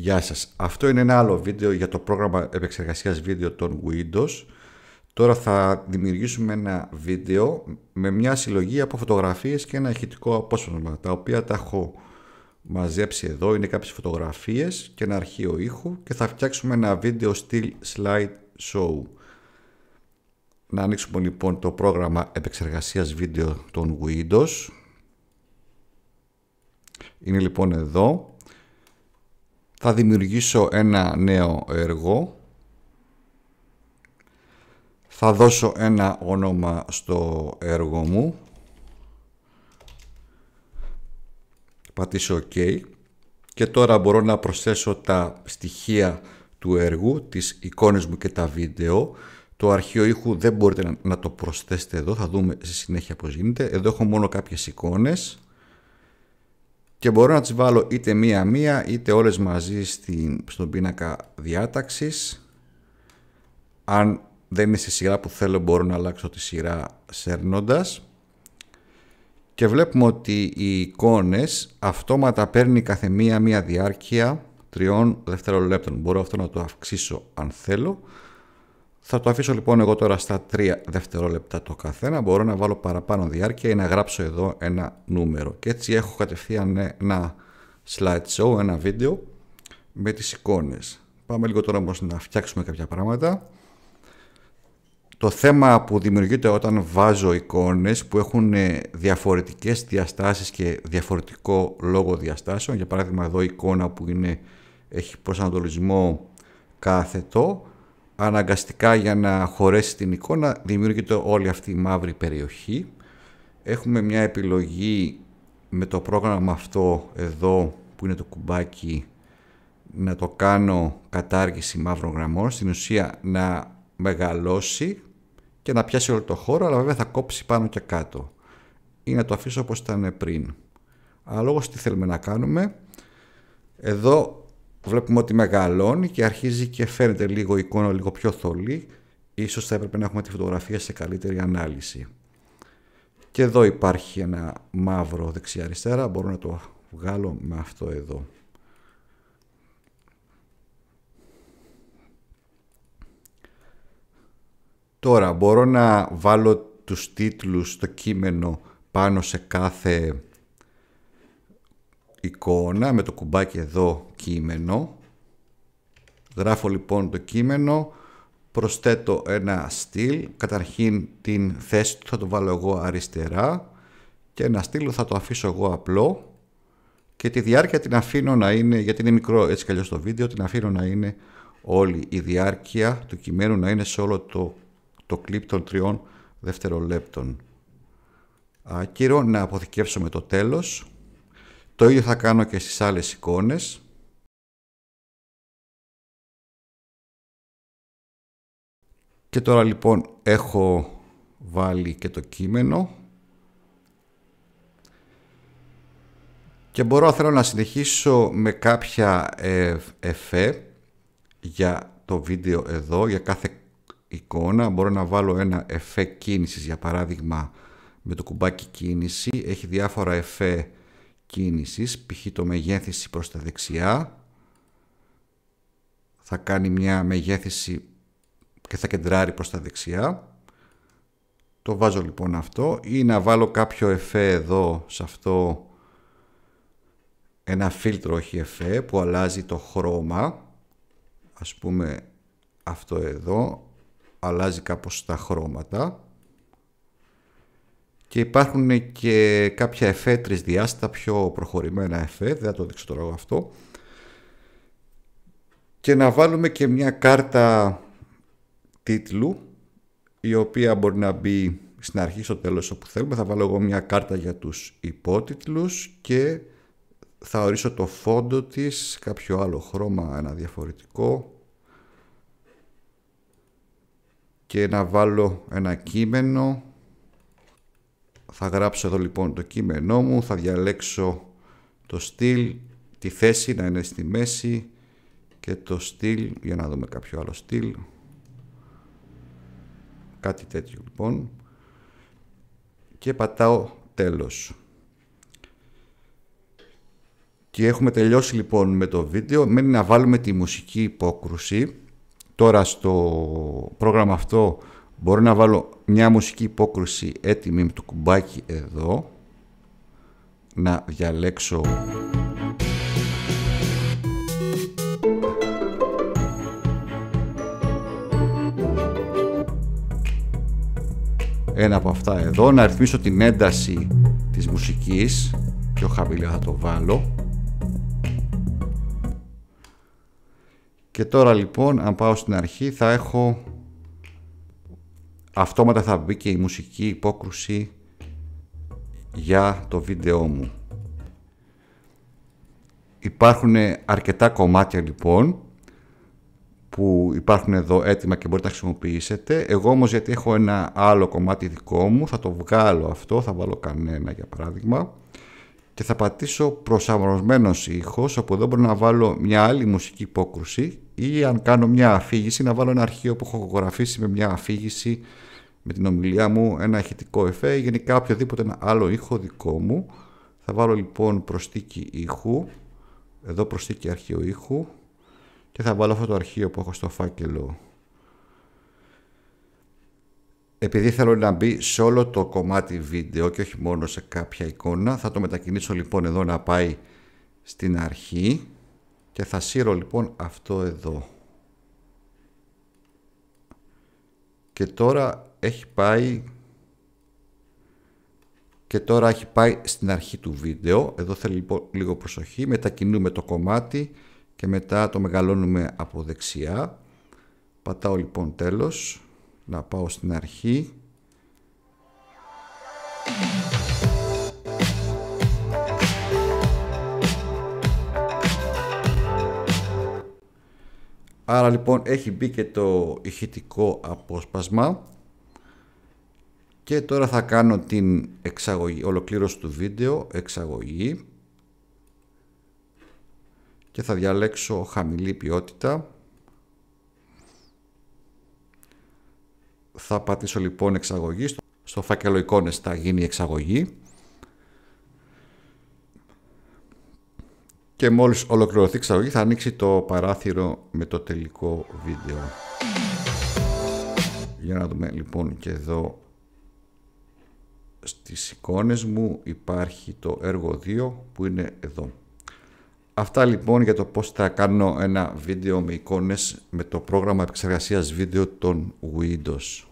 Γεια σας. Αυτό είναι ένα άλλο βίντεο για το πρόγραμμα επεξεργασίας βίντεο των Windows. Τώρα θα δημιουργήσουμε ένα βίντεο με μια συλλογή από φωτογραφίες και ένα ηχητικό απόσπασμα, τα οποία τα έχω μαζέψει εδώ, είναι κάποιες φωτογραφίες και ένα αρχείο ήχου και θα φτιάξουμε ένα βίντεο στυλ slide show. Να ανοίξουμε λοιπόν το πρόγραμμα επεξεργασίας βίντεο των Windows. Είναι λοιπόν εδώ θα δημιουργήσω ένα νέο έργο, θα δώσω ένα όνομα στο έργο μου, πατήσω OK και τώρα μπορώ να προσθέσω τα στοιχεία του έργου, τις εικόνες μου και τα βίντεο. Το αρχείο ήχου δεν μπορείτε να το προσθέσετε εδώ, θα δούμε στη συνέχεια πώς γίνεται. Εδώ έχω μόνο κάποιες εικόνες και μπορώ να τις βάλω είτε μία-μία είτε όλες μαζί στην, στον πίνακα διάταξης. Αν δεν είναι στη σειρά που θέλω μπορώ να αλλάξω τη σειρά σέρνοντας. Και βλέπουμε ότι οι εικόνες αυτόματα παίρνει κάθε μία μία διάρκεια τριών δευτερολέπτων. Μπορώ αυτό να το αυξήσω αν θέλω. Θα το αφήσω λοιπόν εγώ τώρα στα 3 δευτερόλεπτα το καθένα. Μπορώ να βάλω παραπάνω διάρκεια ή να γράψω εδώ ένα νούμερο. Και έτσι έχω κατευθείαν ένα slideshow, ένα βίντεο με τις εικόνες. Πάμε λίγο τώρα όμως να φτιάξουμε κάποια πράγματα. Το θέμα που δημιουργείται όταν βάζω εικόνες που έχουν ε, διαφορετικές διαστάσεις και διαφορετικό λόγο διαστάσεων, για παράδειγμα εδώ η εικόνα που έχει προσανατολισμό κάθετο, αναγκαστικά για να χωρέσει την εικόνα δημιουργείται όλη αυτή η μαύρη περιοχή. Έχουμε μια επιλογή με το πρόγραμμα αυτό εδώ που είναι το κουμπάκι να το κάνω κατάργηση μαύρων γραμμών, στην ουσία να μεγαλώσει και να πιάσει όλο το χώρο, αλλά βέβαια θα κόψει πάνω και κάτω ή να το αφήσω όπως ήταν πριν. Αλλά τι θέλουμε να κάνουμε, εδώ βλέπουμε ότι μεγαλώνει και αρχίζει και φαίνεται λίγο εικόνα, λίγο πιο θολή. Ίσως θα έπρεπε να έχουμε τη φωτογραφία σε καλύτερη ανάλυση. Και εδώ υπάρχει ένα μαύρο δεξιά-αριστερά, μπορώ να το βγάλω με αυτό εδώ. Τώρα μπορώ να βάλω τους τίτλους στο κείμενο πάνω σε κάθε εικόνα με το κουμπάκι εδώ κείμενο. Γράφω λοιπόν το κείμενο, προσθέτω ένα στυλ, καταρχήν την θέση του θα το βάλω εγώ αριστερά και ένα στυλ θα το αφήσω εγώ απλό και τη διάρκεια την αφήνω να είναι, γιατί είναι μικρό έτσι καλώς το βίντεο, την αφήνω να είναι όλη η διάρκεια του κειμένου να είναι σε όλο το, το κλιπ των τριών δευτερολέπτων. Ακύρω να αποθηκεύσω το τέλος. Το ίδιο θα κάνω και στις άλλες εικόνες. Και τώρα λοιπόν έχω βάλει και το κείμενο. Και μπορώ θέλω να συνεχίσω με κάποια ε, εφέ για το βίντεο εδώ, για κάθε εικόνα. Μπορώ να βάλω ένα εφέ κίνησης, για παράδειγμα με το κουμπάκι κίνηση. Έχει διάφορα εφέ κίνησης, π.χ. το μεγέθηση προς τα δεξιά, θα κάνει μια μεγέθηση και θα κεντράρει προς τα δεξιά. Το βάζω λοιπόν αυτό ή να βάλω κάποιο εφέ εδώ σε αυτό ένα φίλτρο όχι εφέ που αλλάζει το χρώμα ας πούμε αυτό εδώ αλλάζει κάπως τα χρώματα και υπάρχουν και κάποια εφέ τρισδιάστα, πιο προχωρημένα εφέ, δεν θα το δείξω τώρα αυτό. Και να βάλουμε και μια κάρτα τίτλου, η οποία μπορεί να μπει στην αρχή, στο τέλος, όπου θέλουμε. Θα βάλω εγώ μια κάρτα για τους υπότιτλους και θα ορίσω το φόντο της, κάποιο άλλο χρώμα, ένα διαφορετικό. Και να βάλω ένα κείμενο θα γράψω εδώ λοιπόν το κείμενό μου, θα διαλέξω το στυλ, τη θέση να είναι στη μέση και το στυλ, για να δούμε κάποιο άλλο στυλ, κάτι τέτοιο λοιπόν και πατάω τέλος. Και έχουμε τελειώσει λοιπόν με το βίντεο, μένει να βάλουμε τη μουσική υπόκρουση. Τώρα στο πρόγραμμα αυτό Μπορώ να βάλω μια μουσική υπόκριση έτοιμη με το κουμπάκι εδώ. Να διαλέξω... Ένα από αυτά εδώ. Να ρυθμίσω την ένταση της μουσικής. Πιο χαμηλά θα το βάλω. Και τώρα λοιπόν αν πάω στην αρχή θα έχω αυτόματα θα μπει και η μουσική υπόκρουση για το βίντεό μου. Υπάρχουν αρκετά κομμάτια λοιπόν που υπάρχουν εδώ έτοιμα και μπορείτε να χρησιμοποιήσετε. Εγώ όμως γιατί έχω ένα άλλο κομμάτι δικό μου θα το βγάλω αυτό, θα βάλω κανένα για παράδειγμα και θα πατήσω προσαρμοσμένος ήχος όπου εδώ μπορώ να βάλω μια άλλη μουσική υπόκρουση ή αν κάνω μια αφήγηση να βάλω ένα αρχείο που έχω γραφήσει με μια αφήγηση με την ομιλία μου ένα ηχητικό εφέ ή γενικά οποιοδήποτε ένα άλλο ήχο δικό μου. Θα βάλω λοιπόν προστίκι ήχου, εδώ προστίκι αρχείο ήχου και θα βάλω αυτό το αρχείο που έχω στο φάκελο. Επειδή θέλω να μπει σε όλο το κομμάτι βίντεο και όχι μόνο σε κάποια εικόνα, θα το μετακινήσω λοιπόν εδώ να πάει στην αρχή και θα σύρω λοιπόν αυτό εδώ. Και τώρα έχει πάει και τώρα έχει πάει στην αρχή του βίντεο. Εδώ θέλει λοιπόν λίγο προσοχή. Μετακινούμε το κομμάτι και μετά το μεγαλώνουμε από δεξιά. Πατάω λοιπόν τέλος. Να πάω στην αρχή. Άρα λοιπόν έχει μπει και το ηχητικό απόσπασμα και τώρα θα κάνω την εξαγωγή, ολοκλήρωση του βίντεο, εξαγωγή και θα διαλέξω χαμηλή ποιότητα. Θα πατήσω λοιπόν εξαγωγή, στο φάκελο εικόνες θα γίνει εξαγωγή. Και μόλις ολοκληρωθεί η εξαγωγή θα ανοίξει το παράθυρο με το τελικό βίντεο. Για να δούμε λοιπόν και εδώ στις εικόνες μου υπάρχει το έργο 2 που είναι εδώ. Αυτά λοιπόν για το πώς θα κάνω ένα βίντεο με εικόνες με το πρόγραμμα επεξεργασίας βίντεο των Windows.